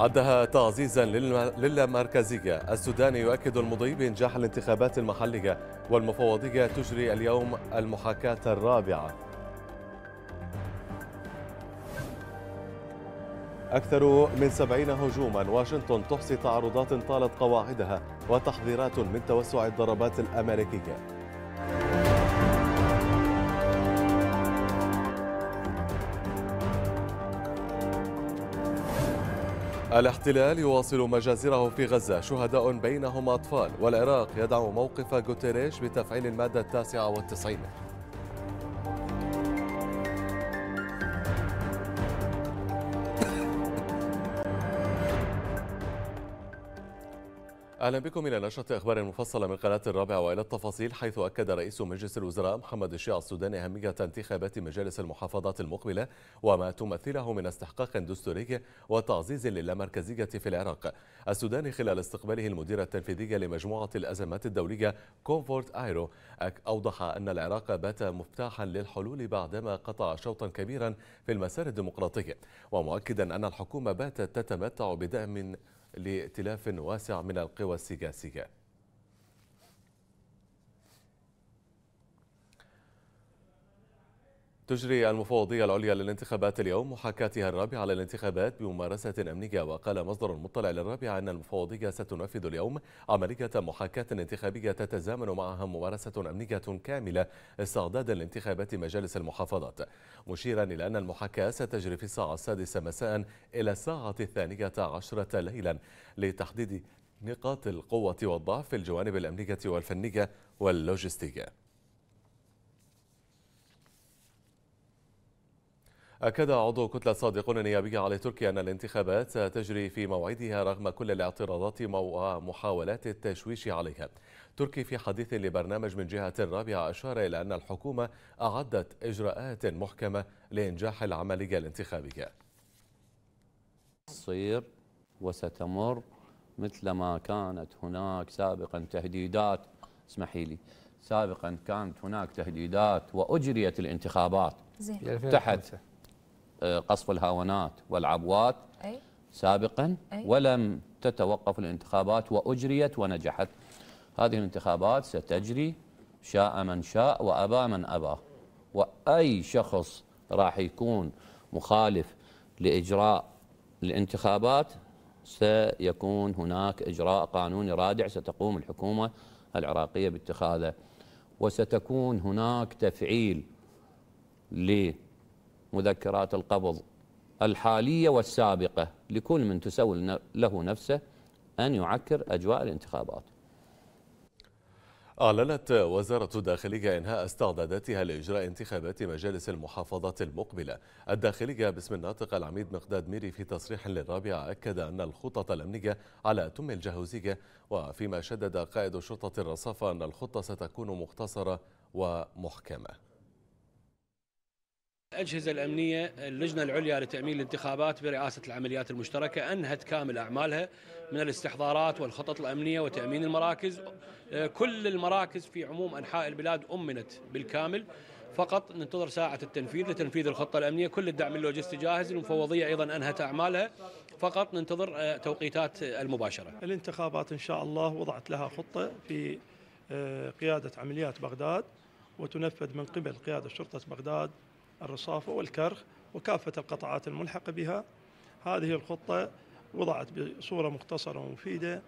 عدها تعزيزا للامركزية السوداني يؤكد المضي بإنجاح الانتخابات المحلية والمفوضية تجري اليوم المحاكاة الرابعة أكثر من سبعين هجوما واشنطن تحصي تعرضات طالت قواعدها وتحذيرات من توسع الضربات الأمريكية الاحتلال يواصل مجازره في غزة شهداء بينهم أطفال والعراق يدعم موقف غوتيريش بتفعيل المادة التاسعة والتسعين أهلا بكم إلى نشرة أخبار مفصلة من قناة الرابع وإلى التفاصيل حيث أكد رئيس مجلس الوزراء محمد الشيع السوداني أهمية انتخابات مجالس المحافظات المقبلة وما تمثله من استحقاق دستوري وتعزيز للامركزية في العراق السوداني خلال استقباله المدير التنفيذي لمجموعة الأزمات الدولية كونفورت آيرو أوضح أن العراق بات مفتاحا للحلول بعدما قطع شوطا كبيرا في المسار الديمقراطي ومؤكدا أن الحكومة باتت تتمتع بدعم لائتلاف واسع من القوى السياسيه تجري المفوضية العليا للانتخابات اليوم محاكاتها الرابعة للانتخابات بممارسة أمنية وقال مصدر مطلع للرابعة أن المفوضية ستنفذ اليوم عملية محاكاة انتخابية تتزامن معها ممارسة أمنية كاملة استعدادا لانتخابات مجالس المحافظات مشيرا إلى أن المحاكاة ستجري في الساعة السادسة مساء إلى الساعة الثانية عشرة ليلا لتحديد نقاط القوة والضعف في الجوانب الأمنية والفنية واللوجستية أكد عضو كتلة صادقون النيابية على تركيا أن الانتخابات ستجري في موعدها رغم كل الاعتراضات ومحاولات التشويش عليها تركي في حديث لبرنامج من جهة رابعة أشار إلى أن الحكومة أعدت إجراءات محكمة لإنجاح العملية الانتخابية تصير وستمر مثل ما كانت هناك سابقا تهديدات اسمحي لي سابقا كانت هناك تهديدات وأجريت الانتخابات زي. تحت آه، قصف الهاونات والعبوات أي؟ سابقا أي؟ ولم تتوقف الانتخابات وأجريت ونجحت هذه الانتخابات ستجري شاء من شاء وأبى من أبى وأي شخص راح يكون مخالف لإجراء الانتخابات سيكون هناك إجراء قانوني رادع ستقوم الحكومة العراقية باتخاذه وستكون هناك تفعيل ل مذكرات القبض الحالية والسابقة لكل من تسول له نفسه أن يعكر أجواء الانتخابات أعلنت وزارة الداخلية إنهاء استعداداتها لإجراء انتخابات مجالس المحافظات المقبلة الداخلية باسم الناطق العميد مقداد ميري في تصريح للرابعة أكد أن الخطط الأمنية على أتم الجهوزية وفيما شدد قائد شرطة الرصافة أن الخطة ستكون مختصرة ومحكمة الأجهزة الأمنية اللجنة العليا لتأمين الانتخابات برئاسة العمليات المشتركة أنهت كامل أعمالها من الاستحضارات والخطط الأمنية وتأمين المراكز كل المراكز في عموم أنحاء البلاد أمنت بالكامل فقط ننتظر ساعة التنفيذ لتنفيذ الخطة الأمنية كل الدعم اللوجستي جاهز المفوضية أيضا أنهت أعمالها فقط ننتظر آه، توقيتات المباشرة الانتخابات إن شاء الله وضعت لها خطة في آه، قيادة عمليات بغداد وتنفذ من قبل قيادة شرطة بغداد الرصافة والكرخ وكافة القطاعات الملحقة بها هذه الخطة وضعت بصورة مختصرة ومفيدة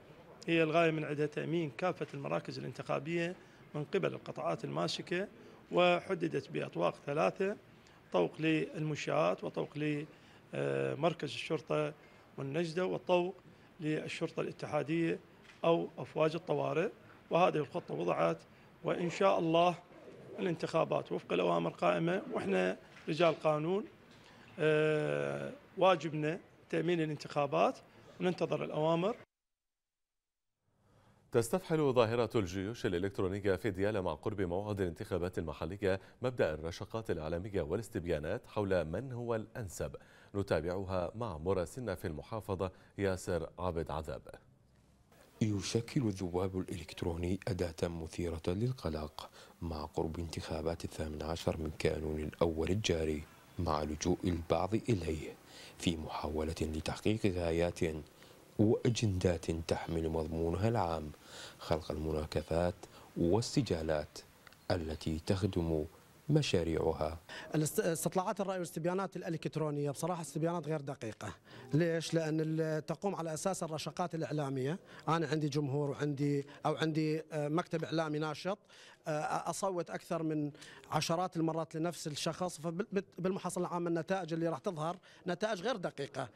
هي الغاية من عندها تأمين كافة المراكز الانتخابية من قبل القطاعات الماسكة وحددت بأطواق ثلاثة طوق للمنشآت وطوق لمركز الشرطة والنجدة وطوق للشرطة الاتحادية أو أفواج الطوارئ وهذه الخطة وضعت وإن شاء الله الانتخابات وفق الأوامر قائمة وإحنا رجال قانون آه، واجبنا تأمين الانتخابات وننتظر الأوامر تستفحل ظاهرة الجيوش الإلكترونية في ديالى مع قرب موعد الانتخابات المحلية مبدأ الرشقات الإعلامية والاستبيانات حول من هو الأنسب نتابعها مع مراسلنا في المحافظة ياسر عبد عذاب يشكل الذباب الإلكتروني أداة مثيرة للقلق مع قرب انتخابات الثامن عشر من كانون الأول الجاري مع لجوء البعض إليه في محاولة لتحقيق غايات وأجندات تحمل مضمونها العام خلق المناكفات والسجالات التي تخدم مشاريعها استطلاعات الرأي والاستبيانات الإلكترونية بصراحة استبيانات غير دقيقة ليش؟ لأن تقوم على أساس الرشقات الإعلامية أنا عندي جمهور وعندي أو عندي آه، مكتب إعلامي ناشط آه، اصوت اكثر من عشرات المرات لنفس الشخص فبالمحصله العامه النتائج اللي راح تظهر نتائج غير دقيقه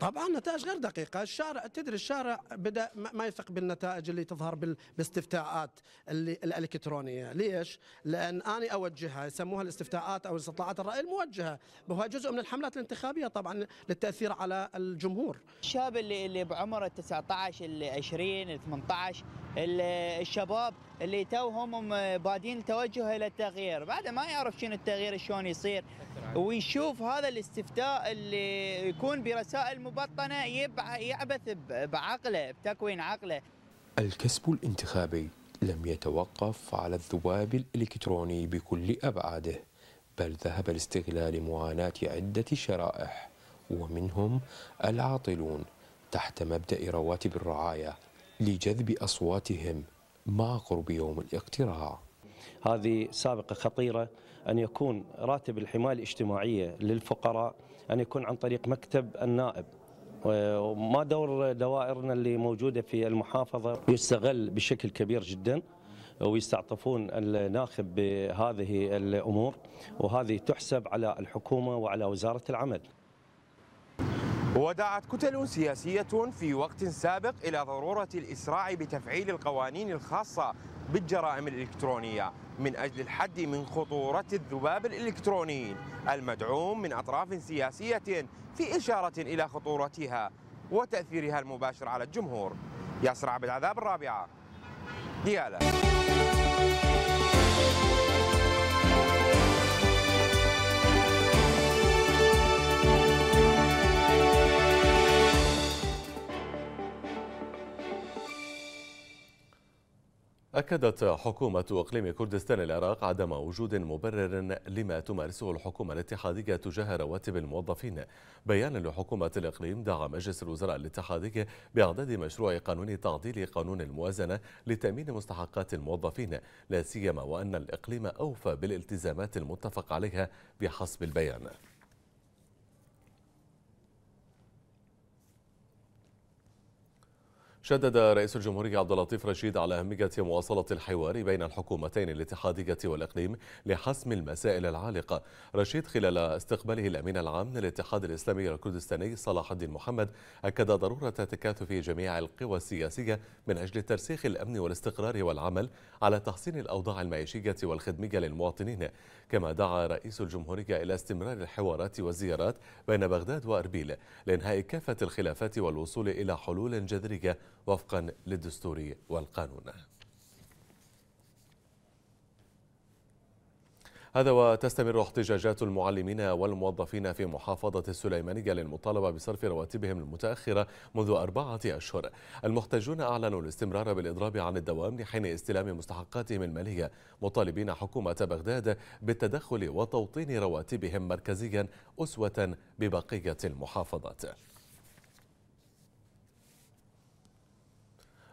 طبعا نتائج غير دقيقه الشارع تدري الشارع بدا ما يثق بالنتائج اللي تظهر بالاستفتاءات اللي الالكترونيه ليش لان اني اوجهها يسموها الاستفتاءات او استطلاعات الراي الموجهه وهو جزء من الحملات الانتخابيه طبعا للتاثير على الجمهور الشاب اللي اللي بعمر 19 ال 20 ال 18 الشباب اللي توهم آه، بادين التوجه الى التغيير بعد ما يعرف شنو التغيير شلون يصير ويشوف هذا الاستفتاء اللي يكون برسائل مبطنه يعبث بعقله بتكوين عقله الكسب الانتخابي لم يتوقف على الذباب الالكتروني بكل ابعاده بل ذهب لاستغلال معاناه عده شرائح ومنهم العاطلون تحت مبدا رواتب الرعايه لجذب أصواتهم مع قرب يوم الاقتراع هذه سابقة خطيرة أن يكون راتب الحماية الاجتماعية للفقراء أن يكون عن طريق مكتب النائب وما دور دوائرنا اللي موجودة في المحافظة يستغل بشكل كبير جداً ويستعطفون الناخب بهذه الامور وهذه تحسب على الحكومه وعلى وزاره العمل ودعت كتل سياسية في وقت سابق إلى ضرورة الإسراع بتفعيل القوانين الخاصة بالجرائم الإلكترونية من أجل الحد من خطورة الذباب الإلكتروني المدعوم من أطراف سياسية في إشارة إلى خطورتها وتأثيرها المباشر على الجمهور ياسر عبد العذاب الرابعة ديالة أكدت حكومة إقليم كردستان العراق عدم وجود مبرر لما تمارسه الحكومة الاتحادية تجاه رواتب الموظفين بيانا لحكومة الإقليم دعا مجلس الوزراء الاتحادي بإعداد مشروع قانون تعديل قانون الموازنة لتأمين مستحقات الموظفين لا سيما وأن الإقليم أوفى بالالتزامات المتفق عليها بحسب البيان شدد رئيس الجمهورية عبد اللطيف رشيد على أهمية مواصلة الحوار بين الحكومتين الاتحادية والإقليم لحسم المسائل العالقة. رشيد خلال استقباله الأمين العام للاتحاد الإسلامي الكردستاني صلاح الدين محمد أكد ضرورة تكاثف جميع القوى السياسية من أجل ترسيخ الأمن والاستقرار والعمل على تحسين الأوضاع المعيشية والخدمية للمواطنين. كما دعا رئيس الجمهورية إلى استمرار الحوارات والزيارات بين بغداد وأربيل لإنهاء كافة الخلافات والوصول إلى حلول جذرية وفقا للدستور والقانون هذا وتستمر احتجاجات المعلمين والموظفين في محافظة السليمانية للمطالبة بصرف رواتبهم المتأخرة منذ أربعة أشهر المحتجون أعلنوا الاستمرار بالإضراب عن الدوام لحين استلام مستحقاتهم المالية مطالبين حكومة بغداد بالتدخل وتوطين رواتبهم مركزيا أسوة ببقية المحافظات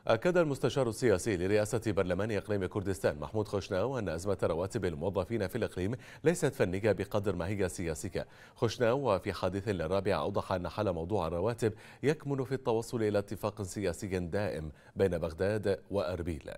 أكد المستشار السياسي لرئاسة برلمان إقليم كردستان محمود خشناو أن أزمة رواتب الموظفين في الإقليم ليست فنية بقدر ما هي سياسية خشناو وفي حديث للرابع أوضح أن حل موضوع الرواتب يكمن في التوصل إلى اتفاق سياسي دائم بين بغداد وأربيل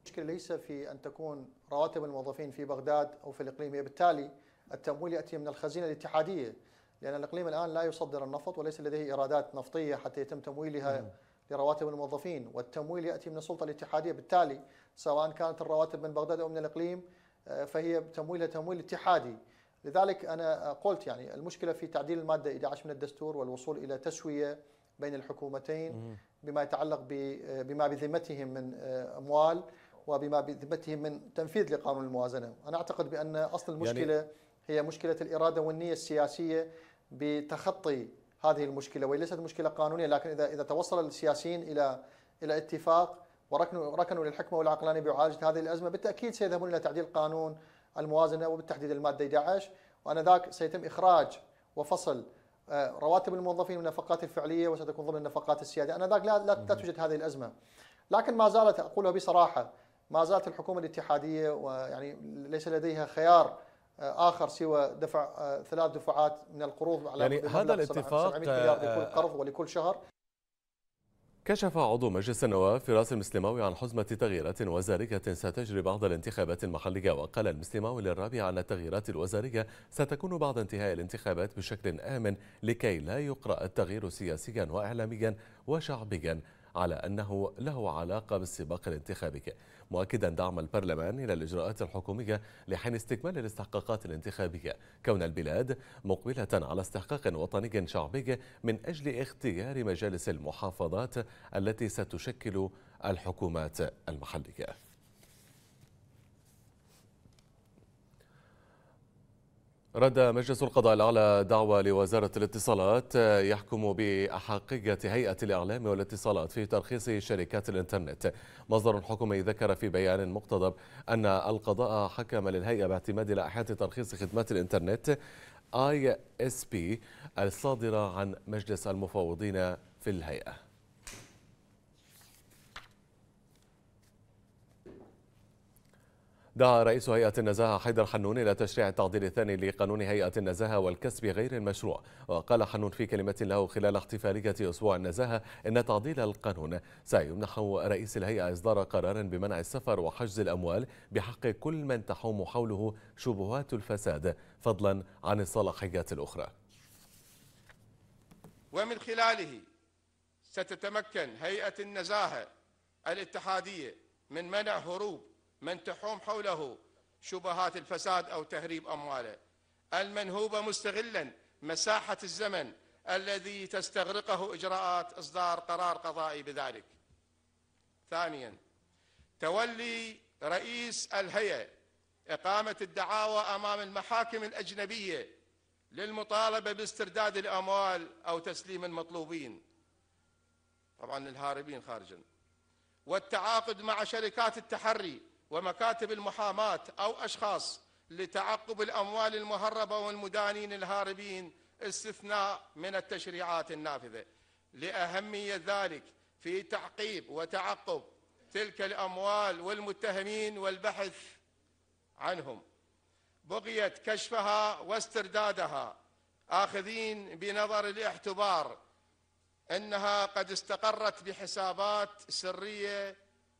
المشكلة ليس في أن تكون رواتب الموظفين في بغداد أو في الإقليم بالتالي التمويل يأتي من الخزينة الاتحادية لأن الإقليم الآن لا يصدر النفط وليس لديه إيرادات نفطية حتى يتم تمويلها لرواتب الموظفين والتمويل يأتي من السلطة الاتحادية بالتالي سواء كانت الرواتب من بغداد أو من الإقليم آه، فهي تمويلها تمويل اتحادي لذلك أنا قلت يعني المشكلة في تعديل المادة 11 من الدستور والوصول إلى تسوية بين الحكومتين بما يتعلق آه، بما بذمتهم من آه، أموال وبما بذمتهم من تنفيذ لقانون الموازنة أنا أعتقد بأن أصل يعني المشكلة يعني هي مشكلة الإرادة والنية السياسية بتخطي هذه المشكله وهي ليست مشكله قانونيه لكن اذا اذا توصل السياسيين الى الى اتفاق وركنوا ركنوا للحكمه والعقلانيه بعالجه هذه الازمه بالتاكيد سيذهبون الى تعديل قانون الموازنه وبالتحديد الماده 11 وانذاك سيتم اخراج وفصل آه، رواتب الموظفين من النفقات الفعليه وستكون ضمن النفقات السياديه، انذاك ذاك لا, لا توجد هذه الازمه. لكن ما زالت اقولها بصراحه ما زالت الحكومه الاتحاديه ويعني ليس لديها خيار آه، اخر سوى دفع آه، ثلاث دفعات من القروض على يعني هذا الاتفاق مليار لكل آه، قرض ولكل شهر كشف عضو مجلس النواب فراس المسلماوي عن حزمة تغييرات وزارية ستجري بعد الانتخابات المحلية وقال المسلماوي للرابع أن التغييرات الوزارية ستكون بعد انتهاء الانتخابات بشكل آمن لكي لا يقرأ التغيير سياسيا وإعلاميا وشعبيا على أنه له علاقة بالسباق الانتخابي مؤكدا دعم البرلمان إلى الإجراءات الحكومية لحين استكمال الاستحقاقات الانتخابية كون البلاد مقبلة على استحقاق وطني شعبي من أجل اختيار مجالس المحافظات التي ستشكل الحكومات المحلية رد مجلس القضاء الأعلى دعوة لوزارة الاتصالات آه، يحكم بأحقية هيئة الإعلام والاتصالات في ترخيص شركات الإنترنت مصدر حكومي ذكر في بيان مقتضب أن القضاء حكم للهيئة باعتماد لائحة ترخيص خدمات الإنترنت اي اس بي الصادرة عن مجلس المفوضين في الهيئة دعا رئيس هيئة النزاهة حيدر حنون إلى تشريع التعديل الثاني لقانون هيئة النزاهة والكسب غير المشروع وقال حنون في كلمة له خلال احتفالية أسبوع النزاهة إن تعديل القانون سيمنح رئيس الهيئة إصدار قرار بمنع السفر وحجز الأموال بحق كل من تحوم حوله شبهات الفساد فضلا عن الصلاحيات الأخرى ومن خلاله ستتمكن هيئة النزاهة الاتحادية من منع هروب من تحوم حوله شبهات الفساد أو تهريب أمواله المنهوب مستغلا مساحة الزمن الذي تستغرقه إجراءات إصدار قرار قضائي بذلك ثانيا تولي رئيس الهيئة إقامة الدعاوى أمام المحاكم الأجنبية للمطالبة باسترداد الأموال أو تسليم المطلوبين طبعا الهاربين خارجا والتعاقد مع شركات التحري ومكاتب المحاماة أو أشخاص لتعقب الأموال المهربة والمدانين الهاربين استثناء من التشريعات النافذة لأهمية ذلك في تعقيب وتعقب تلك الأموال والمتهمين والبحث عنهم بغية كشفها واستردادها آخذين بنظر الاعتبار أنها قد استقرت بحسابات سرية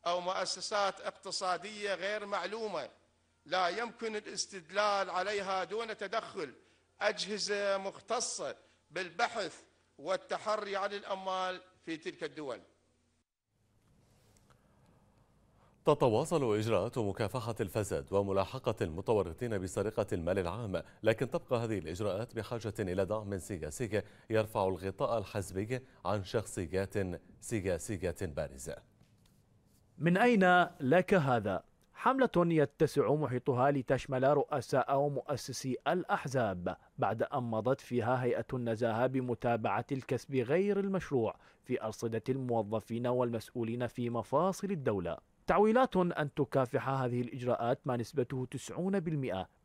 أو مؤسسات اقتصادية غير معلومة لا يمكن الاستدلال عليها دون تدخل أجهزة مختصة بالبحث والتحري عن الأموال في تلك الدول تتواصل إجراءات مكافحة الفساد وملاحقة المتورطين بسرقة المال العام لكن تبقى هذه الإجراءات بحاجة إلى دعم سياسي يرفع الغطاء الحزبي عن شخصيات سياسية بارزة من أين لك هذا؟ حملة يتسع محيطها لتشمل رؤساء ومؤسسي الأحزاب بعد أن مضت فيها هيئة النزاهة بمتابعة الكسب غير المشروع في أرصدة الموظفين والمسؤولين في مفاصل الدولة تعويلات أن تكافح هذه الإجراءات ما نسبته 90%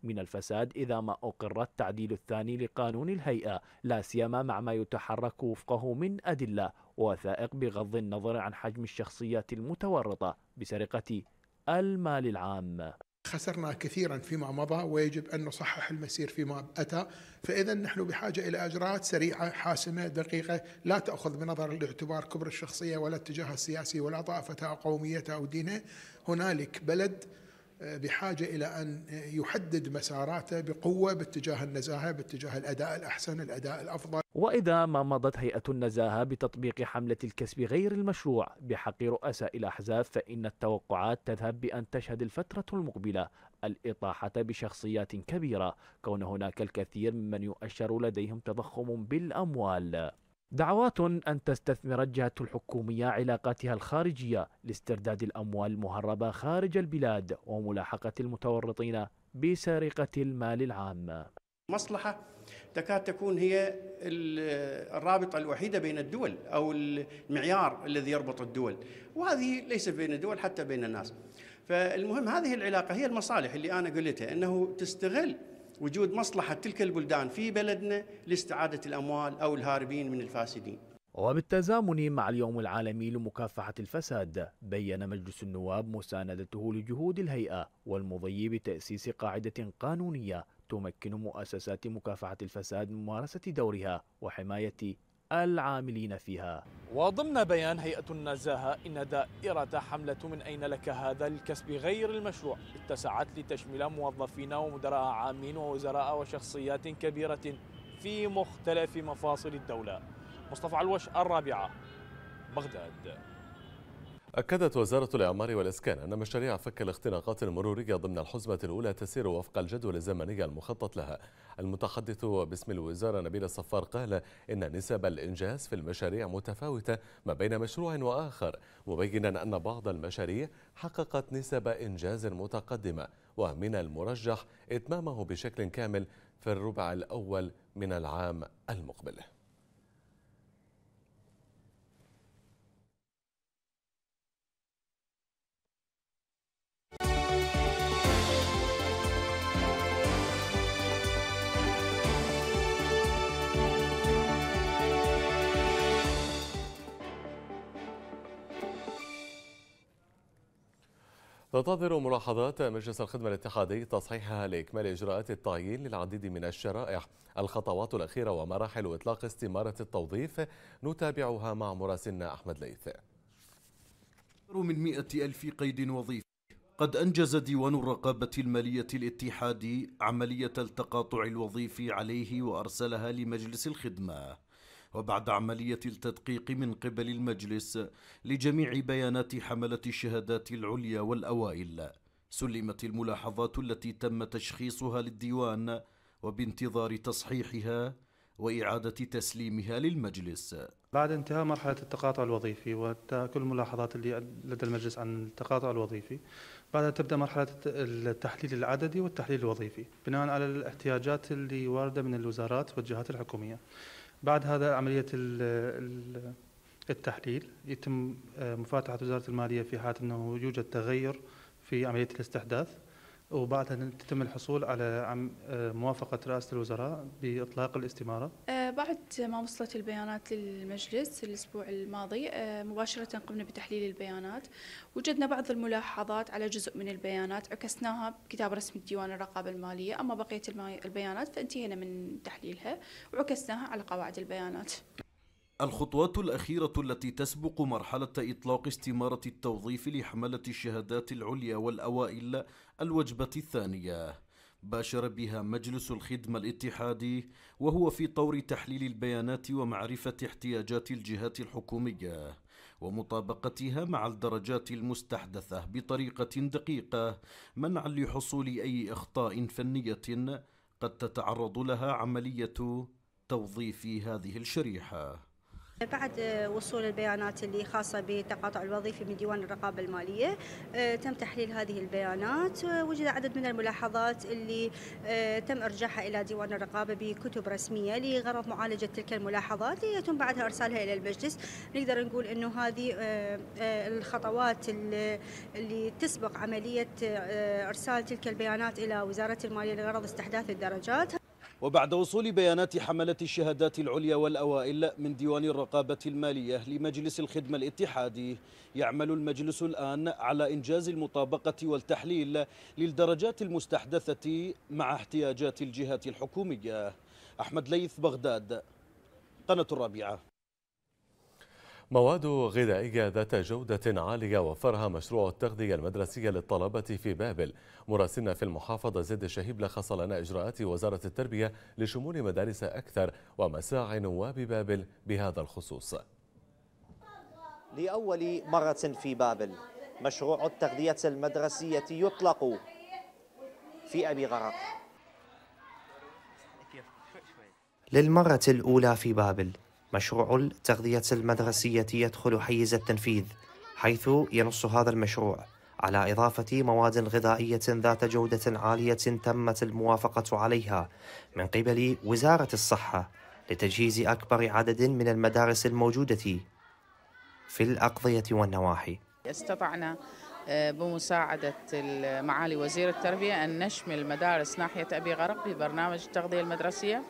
من الفساد إذا ما أقر التعديل الثاني لقانون الهيئة لا سيما مع ما يتحرك وفقه من أدلة وثائق بغض النظر عن حجم الشخصيات المتورطة بسرقة المال العام خسرنا كثيرا فيما مضى ويجب ان نصحح المسير فيما اتى، فاذا نحن بحاجه الى اجراءات سريعه حاسمه دقيقه لا تاخذ بنظر الاعتبار كبر الشخصيه ولا اتجاهها السياسي ولا طائفتها او قوميتها او دينها هنالك بلد آه، بحاجه الى ان يحدد مساراته بقوه باتجاه النزاهه، باتجاه الاداء الاحسن، الاداء الافضل وإذا ما مضت هيئة النزاهة بتطبيق حملة الكسب غير المشروع بحق رؤساء الأحزاب فإن التوقعات تذهب بأن تشهد الفترة المقبلة الإطاحة بشخصيات كبيرة كون هناك الكثير ممن يؤشر لديهم تضخم بالأموال دعوات أن تستثمر الجهة الحكومية علاقاتها الخارجية لاسترداد الأموال المهربة خارج البلاد وملاحقة المتورطين بسرقة المال العام مصلحة تكاد تكون هي الرابطه الوحيده بين الدول او المعيار الذي يربط الدول وهذه ليس بين الدول حتى بين الناس فالمهم هذه العلاقه هي المصالح اللي انا قلتها انه تستغل وجود مصلحه تلك البلدان في بلدنا لاستعاده الاموال او الهاربين من الفاسدين وبالتزامن مع اليوم العالمي لمكافحة الفساد بيّن مجلس النواب مساندته لجهود الهيئة والمضي بتأسيس قاعدة قانونية تمكن مؤسسات مكافحة الفساد من ممارسة دورها وحماية العاملين فيها وضمن بيان هيئة النزاهة إن دائرة حملة من أين لك هذا الكسب غير المشروع اتسعت لتشمل موظفين ومدراء عامين ووزراء وشخصيات كبيرة في مختلف مفاصل الدولة مصطفى علوش الرابعة بغداد أكدت وزارة الإعمار والإسكان أن مشاريع فك الاختناقات المرورية ضمن الحزمة الأولى تسير وفق الجدول الزمني المخطط لها المتحدث باسم الوزارة نبيل الصفار قال إن نسب الإنجاز في المشاريع متفاوتة ما بين مشروع وآخر مبينا أن بعض المشاريع حققت نسب إنجاز متقدمة ومن المرجح إتمامه بشكل كامل في الربع الأول من العام المقبل تنتظر ملاحظات مجلس الخدمة الاتحادي تصحيحها لإكمال إجراءات التعيين للعديد من الشرائح الخطوات الأخيرة ومراحل إطلاق استمارة التوظيف نتابعها مع مراسلنا أحمد ليث من مئة ألف قيد وظيفي قد أنجز ديوان الرقابة المالية الاتحادي عملية التقاطع الوظيفي عليه وأرسلها لمجلس الخدمة وبعد عملية التدقيق من قبل المجلس لجميع بيانات حملة الشهادات العليا والأوائل سلمت الملاحظات التي تم تشخيصها للديوان وبانتظار تصحيحها وإعادة تسليمها للمجلس بعد انتهاء مرحلة التقاطع الوظيفي وكل الملاحظات اللي لدى المجلس عن التقاطع الوظيفي بعدها تبدأ مرحلة التحليل العددي والتحليل الوظيفي بناء على الاحتياجات اللي واردة من الوزارات والجهات الحكومية بعد هذا عملية التحليل يتم آه، مفاتحة وزارة المالية في حالة أنه يوجد تغير في عملية الاستحداث وبعدها تتم الحصول على آه، موافقة رئاسة الوزراء بإطلاق الاستمارة آه، بعد ما وصلت البيانات للمجلس الأسبوع الماضي آه، مباشرة قمنا بتحليل البيانات وجدنا بعض الملاحظات على جزء من البيانات عكسناها بكتاب رسم الديوان الرقابة المالية أما بقية البيانات فانتهينا من تحليلها وعكسناها على قواعد البيانات الخطوات الأخيرة التي تسبق مرحلة إطلاق استمارة التوظيف لحملة الشهادات العليا والأوائل الوجبة الثانية باشر بها مجلس الخدمة الاتحادي وهو في طور تحليل البيانات ومعرفة احتياجات الجهات الحكومية ومطابقتها مع الدرجات المستحدثة بطريقة دقيقة منعا لحصول أي إخطاء فنية قد تتعرض لها عملية توظيف هذه الشريحة بعد وصول البيانات اللي خاصة بالتقاطع الوظيفي من ديوان الرقابة المالية آه، تم تحليل هذه البيانات آه، وجد عدد من الملاحظات اللي آه، تم إرجاعها إلى ديوان الرقابة بكتب رسمية لغرض معالجة تلك الملاحظات يتم بعدها إرسالها إلى المجلس نقدر نقول أنه هذه الخطوات اللي تسبق عملية إرسال تلك البيانات إلى وزارة المالية لغرض استحداث الدرجات وبعد وصول بيانات حملة الشهادات العليا والأوائل من ديوان الرقابة المالية لمجلس الخدمة الاتحادي يعمل المجلس الآن على إنجاز المطابقة والتحليل للدرجات المستحدثة مع احتياجات الجهات الحكومية أحمد ليث بغداد قناة الرابعة مواد غذائية ذات جودة عالية وفرها مشروع التغذية المدرسية للطلبة في بابل مراسلنا في المحافظة زيد الشهيب لخص لنا إجراءات وزارة التربية لشمول مدارس أكثر ومساعي نواب بابل بهذا الخصوص لأول مرة في بابل مشروع التغذية المدرسية يطلق في أبي غرق للمرة الأولى في بابل مشروع التغذية المدرسية يدخل حيز التنفيذ حيث ينص هذا المشروع على إضافة مواد غذائية ذات جودة عالية تمت الموافقة عليها من قبل وزارة الصحة لتجهيز أكبر عدد من المدارس الموجودة في الأقضية والنواحي استطعنا آه، بمساعدة معالي وزير التربية أن نشمل مدارس ناحية أبي غرق ببرنامج التغذية المدرسية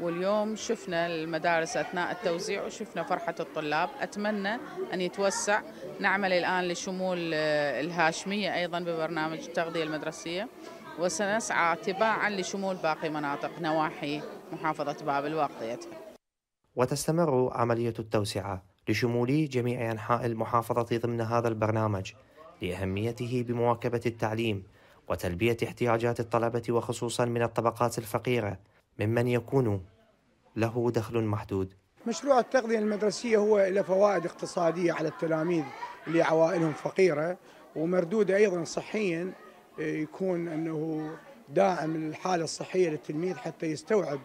واليوم شفنا المدارس أثناء التوزيع وشفنا فرحة الطلاب أتمنى أن يتوسع نعمل الآن لشمول آه، الهاشمية أيضا ببرنامج التغذية المدرسية وسنسعى تباعا لشمول باقي مناطق نواحي محافظة بابل الواقيه وتستمر عملية التوسعة لشمول جميع أنحاء المحافظة ضمن هذا البرنامج لأهميته بمواكبة التعليم وتلبية احتياجات الطلبة وخصوصا من الطبقات الفقيرة ممن يكون له دخل محدود مشروع التغذية المدرسية هو له فوائد اقتصادية على التلاميذ اللي عوائلهم فقيرة ومردودة أيضا صحيا آه، يكون أنه داعم للحالة الصحية للتلميذ حتى يستوعب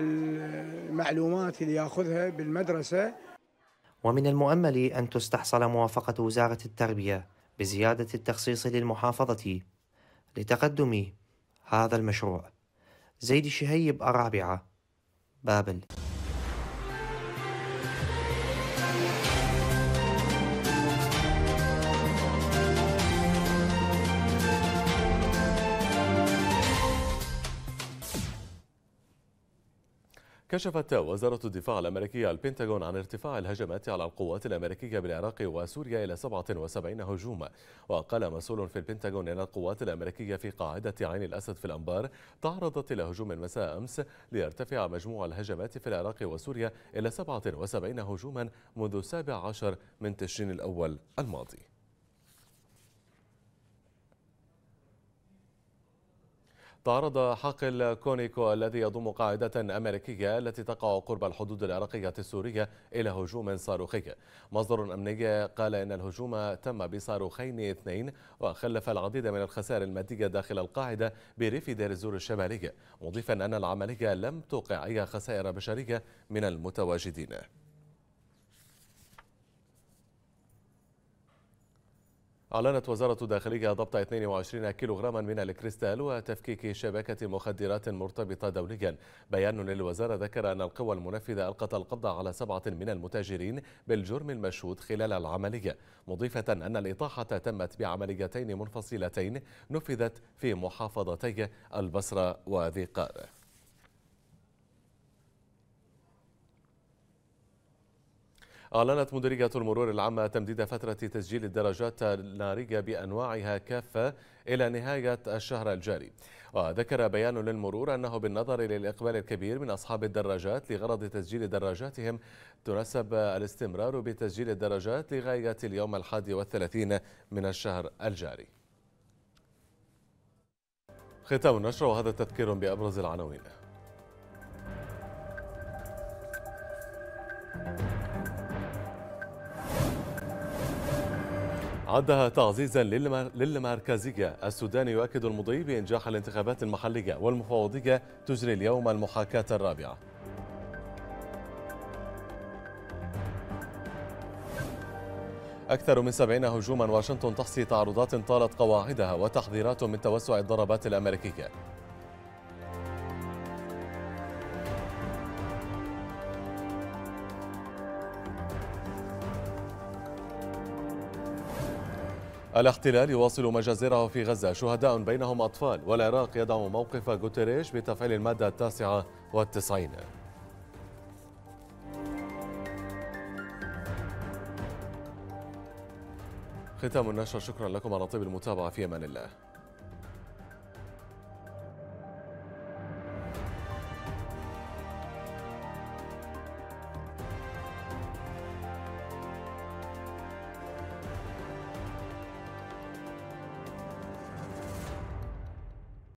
المعلومات اللي ياخذها بالمدرسة ومن المؤمل أن تستحصل موافقة وزارة التربية بزيادة التخصيص للمحافظة لتقدم هذا المشروع زيد شهيب أرابعة بابل كشفت وزارة الدفاع الأمريكية البنتاغون عن ارتفاع الهجمات على القوات الأمريكية بالعراق وسوريا إلى 77 هجوم وقال مسؤول في البنتاغون أن القوات الأمريكية في قاعدة عين الأسد في الأنبار تعرضت إلى هجوم مساء أمس ليرتفع مجموع الهجمات في العراق وسوريا إلى 77 هجوما منذ 17 من تشرين الأول الماضي تعرض حقل كونيكو الذي يضم قاعدة أمريكية التي تقع قرب الحدود العراقية السورية إلى هجوم صاروخي مصدر أمني قال إن الهجوم تم بصاروخين اثنين وخلف العديد من الخسائر المادية داخل القاعدة بريف دير الزور الشمالي مضيفا أن العملية لم توقع أي خسائر بشرية من المتواجدين أعلنت وزارة الداخلية ضبط 22 كيلوغراما من الكريستال وتفكيك شبكة مخدرات مرتبطة دوليا بيان للوزارة ذكر أن القوى المنفذة ألقت القبض على سبعة من المتاجرين بالجرم المشهود خلال العملية مضيفة أن الإطاحة تمت بعمليتين منفصلتين نفذت في محافظتي البصرة وذي قاره أعلنت مديرية المرور العامة تمديد فترة تسجيل الدرجات النارية بأنواعها كافة إلى نهاية الشهر الجاري وذكر بيان للمرور أنه بالنظر للإقبال الكبير من أصحاب الدراجات لغرض تسجيل دراجاتهم تنسب الاستمرار بتسجيل الدراجات لغاية اليوم الحادي والثلاثين من الشهر الجاري ختام النشر وهذا تذكير بأبرز العناوين عدها تعزيزا للمركزية السوداني يؤكد المضي بإنجاح الانتخابات المحلية والمفوضية تجري اليوم المحاكاة الرابعة أكثر من سبعين هجوما واشنطن تحصي تعرضات طالت قواعدها وتحذيرات من توسع الضربات الأمريكية الاحتلال يواصل مجازره في غزة شهداء بينهم أطفال والعراق يدعم موقف غوتيريش بتفعيل المادة التاسعة والتسعين ختام النشر شكرا لكم على طيب المتابعة في أمان الله